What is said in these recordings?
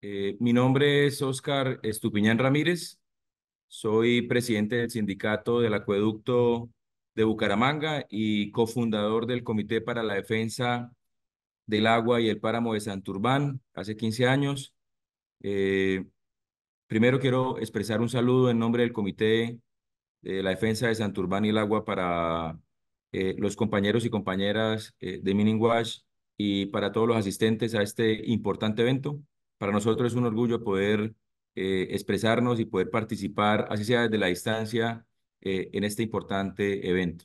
Eh, mi nombre es Oscar Estupiñán Ramírez. Soy presidente del Sindicato del Acueducto de Bucaramanga y cofundador del Comité para la Defensa del Agua y el Páramo de Santurbán hace 15 años. Eh, primero quiero expresar un saludo en nombre del Comité de la Defensa de Santurbán y el Agua para eh, los compañeros y compañeras de Miningwash y para todos los asistentes a este importante evento. Para nosotros es un orgullo poder eh, expresarnos y poder participar, así sea desde la distancia, eh, en este importante evento.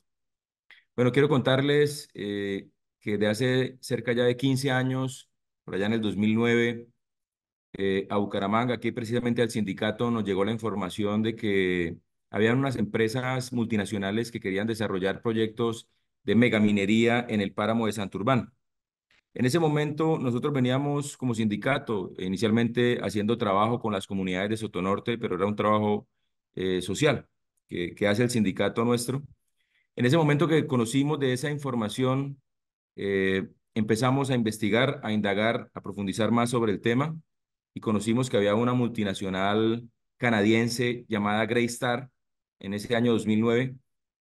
Bueno, quiero contarles eh, que de hace cerca ya de 15 años, por allá en el 2009, a Bucaramanga, aquí precisamente al sindicato, nos llegó la información de que habían unas empresas multinacionales que querían desarrollar proyectos de megaminería en el páramo de Santurbán. En ese momento nosotros veníamos como sindicato inicialmente haciendo trabajo con las comunidades de Sotonorte, pero era un trabajo eh, social que, hace el sindicato nuestro. En ese momento que conocimos de esa información, eh, empezamos a investigar, a indagar, a profundizar más sobre el tema y conocimos que había una multinacional canadiense llamada Greystar en ese año 2009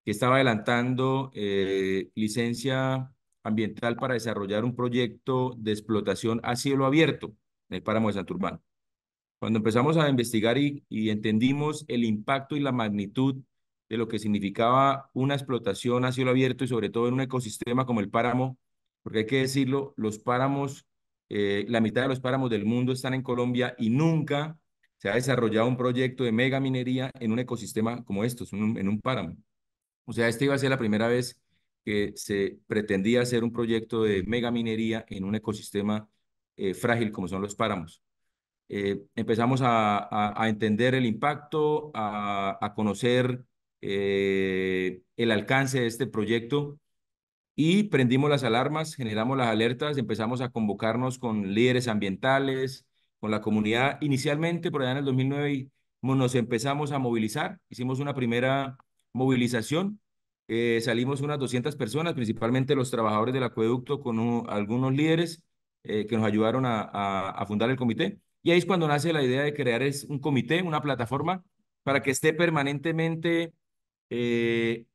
que estaba adelantando eh, licencia ambiental para desarrollar un proyecto de explotación a cielo abierto en el páramo de Santurbán. Cuando empezamos a investigar y, entendimos el impacto y la magnitud de lo que significaba una explotación a cielo abierto y sobre todo en un ecosistema como el páramo, porque hay que decirlo, los páramos, eh, la mitad de los páramos del mundo están en Colombia y nunca se ha desarrollado un proyecto de mega minería en un ecosistema como estos, en un, en un páramo. O sea, esta iba a ser la primera vez que se pretendía hacer un proyecto de megaminería en un ecosistema eh, frágil como son los páramos. Eh, empezamos a, entender el impacto, a, conocer eh, el alcance de este proyecto y prendimos las alarmas, generamos las alertas, empezamos a convocarnos con líderes ambientales, con la comunidad. Inicialmente, por allá en el 2009, nos empezamos a movilizar, hicimos una primera movilización eh, salimos unas 200 personas, principalmente los trabajadores del acueducto con algunos líderes eh, que nos ayudaron a, fundar el comité. Y ahí es cuando nace la idea de crear es un comité, una plataforma, para que esté permanentemente eh,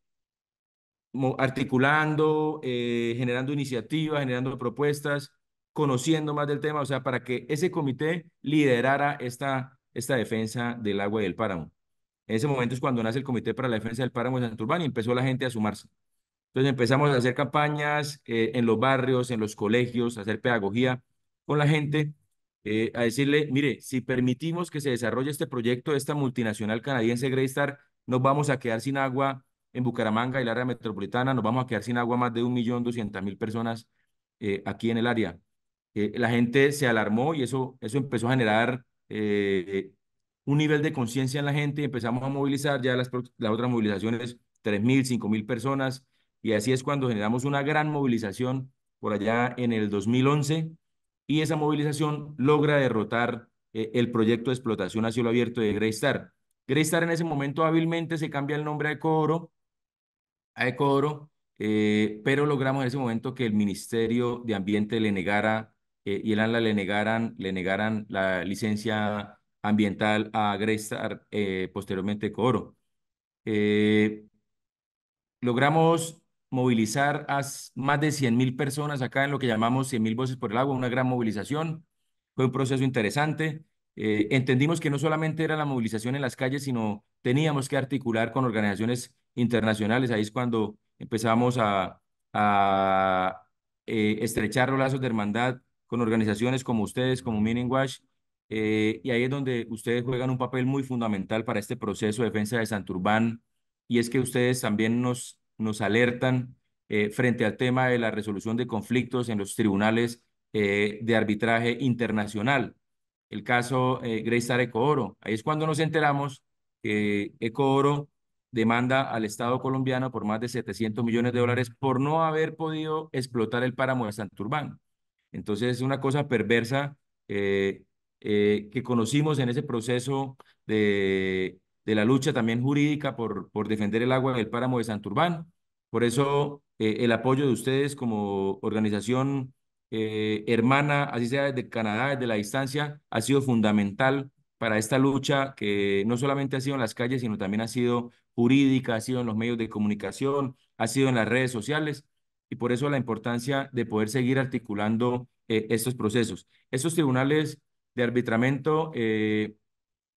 articulando, generando iniciativas, generando propuestas, conociendo más del tema, o sea, para que ese comité liderara esta, esta defensa del agua y del páramo. En ese momento es cuando nace el Comité para la Defensa del Páramo de Santurbán y empezó la gente a sumarse. Entonces empezamos a hacer campañas eh, en los barrios, en los colegios, a hacer pedagogía con la gente, eh, a decirle, mire, si permitimos que se desarrolle este proyecto, esta multinacional canadiense Greystar, nos vamos a quedar sin agua en Bucaramanga y el área metropolitana, nos vamos a quedar sin agua más de 1.200.000 personas eh, aquí en el área. la gente se alarmó y eso, eso empezó a generar un nivel de conciencia en la gente y empezamos a movilizar. Ya las, las otras movilizaciones, 3.000, 5.000 personas. Y así es cuando generamos una gran movilización por allá en el 2011. Y esa movilización logra derrotar eh, el proyecto de explotación a cielo abierto de Greystar. Greystar en ese momento hábilmente se cambia el nombre a Ecooro, a eh, pero logramos en ese momento que el Ministerio de Ambiente le negara eh, y el ANLA le negaran, le negaran la licencia ambiental a Agrestar, eh, posteriormente Coro. Eh, logramos movilizar a más de 100 mil personas acá en lo que llamamos 100 mil voces por el agua, una gran movilización. Fue un proceso interesante. Eh, entendimos que no solamente era la movilización en las calles, sino teníamos que articular con organizaciones internacionales. Ahí es cuando empezamos a, estrechar los lazos de hermandad con organizaciones como ustedes, como Meaning Watch eh, y ahí es donde ustedes juegan un papel muy fundamental para este proceso de defensa de Santurbán, y es que ustedes también nos, nos alertan eh, frente al tema de la resolución de conflictos en los tribunales eh, de arbitraje internacional. El caso Greystar Ecooro, ahí es cuando nos enteramos que Ecooro demanda al Estado colombiano por más de 700 millones de dólares por no haber podido explotar el páramo de Santurbán. Entonces es una cosa perversa eh, que conocimos en ese proceso de, la lucha también jurídica por, por defender el agua del páramo de Santurbán. Por eso eh, el apoyo de ustedes como organización eh, hermana, así sea desde Canadá, desde la distancia, ha sido fundamental para esta lucha que no solamente ha sido en las calles, sino también ha sido jurídica, ha sido en los medios de comunicación, ha sido en las redes sociales y por eso la importancia de poder seguir articulando estos procesos. Estos tribunales de arbitramiento eh,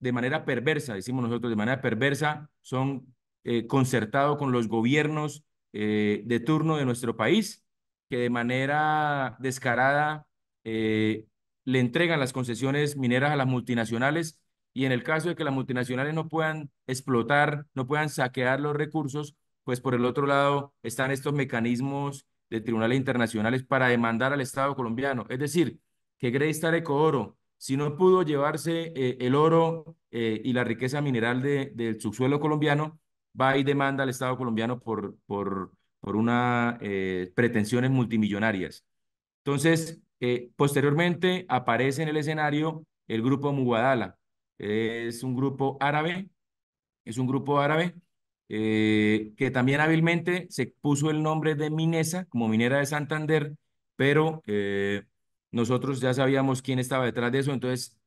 de manera perversa, decimos nosotros, de manera perversa, son eh, concertados con los gobiernos eh, de turno de nuestro país, que de manera descarada le entregan las concesiones mineras a las multinacionales y en el caso de que las multinacionales no puedan explotar, no puedan saquear los recursos, pues por el otro lado están estos mecanismos de tribunales internacionales para demandar al Estado colombiano. Es decir, que Greystar Ecooro si no pudo llevarse eh, el oro eh, y la riqueza mineral del subsuelo colombiano, va y demanda al Estado colombiano por, por, por unas eh, pretensiones multimillonarias. Entonces, posteriormente aparece en el escenario el grupo Muguadala. Es un grupo árabe, es un grupo árabe que también hábilmente se puso el nombre de Minesa, como minera de Santander, pero nosotros ya sabíamos quién estaba detrás de eso, entonces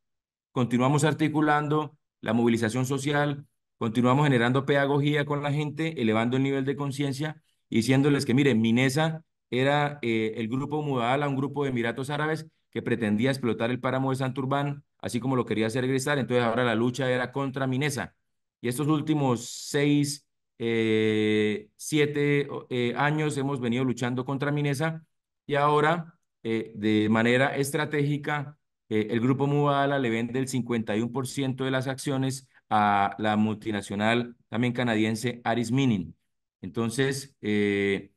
continuamos articulando la movilización social, continuamos generando pedagogía con la gente, elevando el nivel de conciencia, diciéndoles que, miren, Minesa era eh, el grupo Mudala, un grupo de Emiratos Árabes que pretendía explotar el páramo de Santurbán, así como lo quería hacer Grisal, entonces ahora la lucha era contra Minesa. Y estos últimos seis, eh, siete eh, años hemos venido luchando contra Minesa y ahora eh, de manera estratégica, eh, el grupo Mubadala le vende el 51% de las acciones a la multinacional también canadiense Aris Mining. Entonces, eh,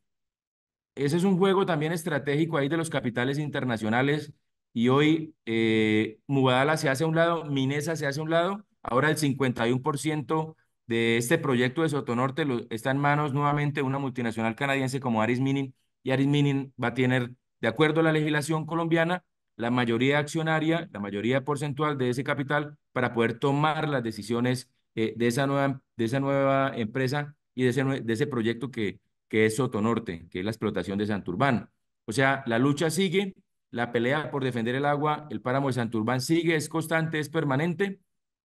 ese es un juego también estratégico ahí de los capitales internacionales y hoy eh, Mubadala se hace a un lado, Minesa se hace a un lado, ahora el 51% de este proyecto de Sotonorte está en manos nuevamente una multinacional canadiense como Aris Mining y Aris Mining va a tener de acuerdo a la legislación colombiana, la mayoría accionaria, la mayoría porcentual de ese capital para poder tomar las decisiones eh, de, esa nueva, de esa nueva empresa y de ese, de ese proyecto que, que es Sotonorte, que es la explotación de Santurbán. O sea, la lucha sigue, la pelea por defender el agua, el páramo de Santurbán sigue, es constante, es permanente,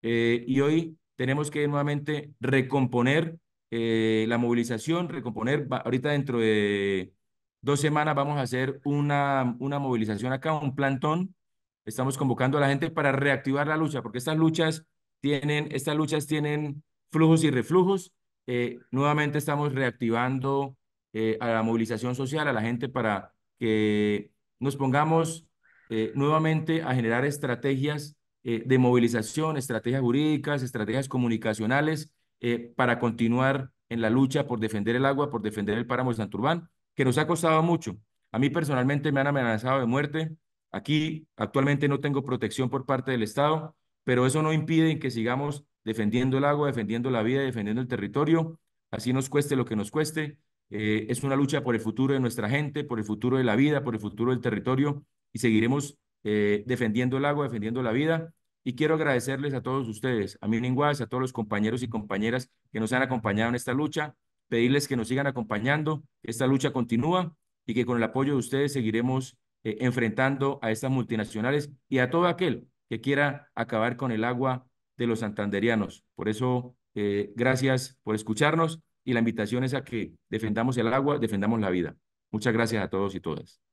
eh, y hoy tenemos que nuevamente recomponer eh, la movilización, recomponer, ahorita dentro de dos semanas vamos a hacer una, una movilización acá, un plantón. Estamos convocando a la gente para reactivar la lucha, porque estas luchas tienen, estas luchas tienen flujos y reflujos. Eh, nuevamente estamos reactivando eh, a la movilización social, a la gente para que nos pongamos eh, nuevamente a generar estrategias de movilización, estrategias jurídicas, estrategias comunicacionales para continuar en la lucha por defender el agua, por defender el páramo de Santurbán que nos ha costado mucho. A mí personalmente me han amenazado de muerte. Aquí actualmente no tengo protección por parte del Estado, pero eso no impide que sigamos defendiendo el agua, defendiendo la vida, defendiendo el territorio, así nos cueste lo que nos cueste. Eh, es una lucha por el futuro de nuestra gente, por el futuro de la vida, por el futuro del territorio y seguiremos eh, defendiendo el agua, defendiendo la vida. Y quiero agradecerles a todos ustedes, a mi lenguaje, a todos los compañeros y compañeras que nos han acompañado en esta lucha, pedirles que nos sigan acompañando. Esta lucha continúa y que con el apoyo de ustedes seguiremos eh, enfrentando a estas multinacionales y a todo aquel que quiera acabar con el agua de los santanderianos. Por eso, eh, gracias por escucharnos y la invitación es a que defendamos el agua, defendamos la vida. Muchas gracias a todos y todas.